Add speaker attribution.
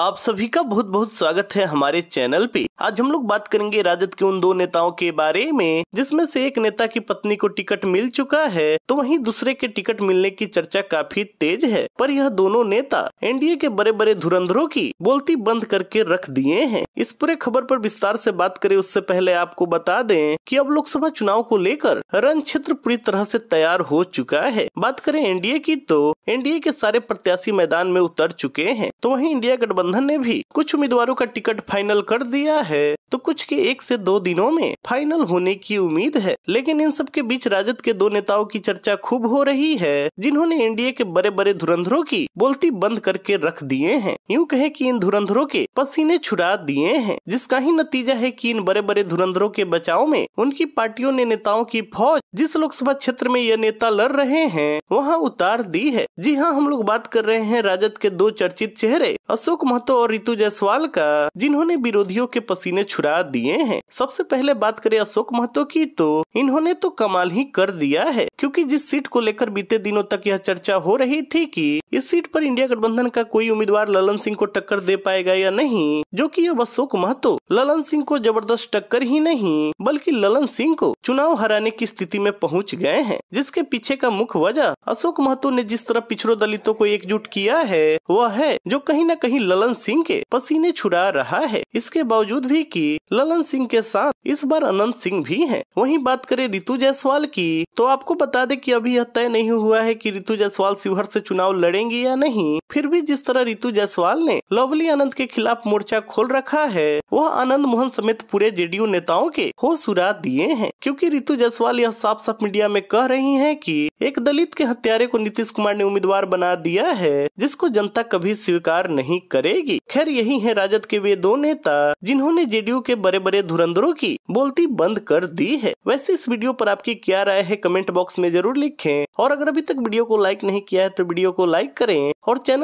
Speaker 1: आप सभी का बहुत बहुत स्वागत है हमारे चैनल पे आज हम लोग बात करेंगे राजद के उन दो नेताओं के बारे में जिसमें से एक नेता की पत्नी को टिकट मिल चुका है तो वहीं दूसरे के टिकट मिलने की चर्चा काफी तेज है पर यह दोनों नेता एनडीए के बड़े बड़े धुरंधरों की बोलती बंद करके रख दिए हैं इस पूरे खबर पर विस्तार से बात करें उससे पहले आपको बता दें कि अब लोकसभा चुनाव को लेकर रण क्षेत्र पूरी तरह से तैयार हो चुका है बात करें एनडीए की तो एनडीए के सारे प्रत्याशी मैदान में उतर चुके हैं तो वही इंडिया गठबंधन गठबंधन ने भी कुछ उम्मीदवारों का टिकट फाइनल कर दिया है तो कुछ के एक से दो दिनों में फाइनल होने की उम्मीद है लेकिन इन सब के बीच राजद के दो नेताओं की चर्चा खूब हो रही है जिन्होंने एनडीए के बड़े बड़े धुरंधरों की बोलती बंद करके रख दिए हैं यूँ कहे की इन धुरंधरों के पसीने छुड़ा दिए हैं जिसका ही नतीजा है की इन बड़े बड़े धुरंधरों के बचाव में उनकी पार्टियों ने नेताओं की फौज जिस लोकसभा क्षेत्र में यह नेता लड़ रहे हैं वहाँ उतार दी है जी हाँ हम लोग बात कर रहे हैं राजद के दो चर्चित चेहरे अशोक महतो और ऋतु जायसवाल का जिन्होंने विरोधियों के पसीने छुड़ा दिए हैं सबसे पहले बात करें अशोक महतो की तो इन्होंने तो कमाल ही कर दिया है क्योंकि जिस सीट को लेकर बीते दिनों तक यह चर्चा हो रही थी कि इस सीट पर इंडिया गठबंधन का कोई उम्मीदवार ललन सिंह को टक्कर दे पाएगा या नहीं जो कि अब अशोक महतो ललन सिंह को जबरदस्त टक्कर ही नहीं बल्कि ललन सिंह को चुनाव हराने की स्थिति में पहुंच गए हैं जिसके पीछे का मुख्य वजह अशोक महतो ने जिस तरह पिछड़ो दलितों को एकजुट किया है वह है जो कहीं न कहीं ललन ललन सिंह के पसीने छुड़ा रहा है इसके बावजूद भी कि ललन सिंह के साथ इस बार अनंत सिंह भी हैं। वहीं बात करें रितु जायसवाल की तो आपको बता दें कि अभी यह तय नहीं हुआ है कि रितु जायसवाल शिवहर से चुनाव लड़ेंगी या नहीं फिर भी जिस तरह रितु जायसवाल ने लवली आनंद के खिलाफ मोर्चा खोल रखा है वह आनंद मोहन समेत पूरे जेडीयू नेताओं के हो सुरा दिए हैं क्योंकि रितु जायसवाल यह साफ साफ मीडिया में कह रही हैं कि एक दलित के हत्यारे को नीतीश कुमार ने उम्मीदवार बना दिया है जिसको जनता कभी स्वीकार नहीं करेगी खैर यही है राजद के वे दो नेता जिन्होंने जेडीयू के बड़े बड़े धुरंधरों की बोलती बंद कर दी है वैसे इस वीडियो पर आपकी क्या राय है कमेंट बॉक्स में जरूर लिखें और अगर अभी तक वीडियो को लाइक नहीं किया है तो वीडियो को लाइक करें और चैनल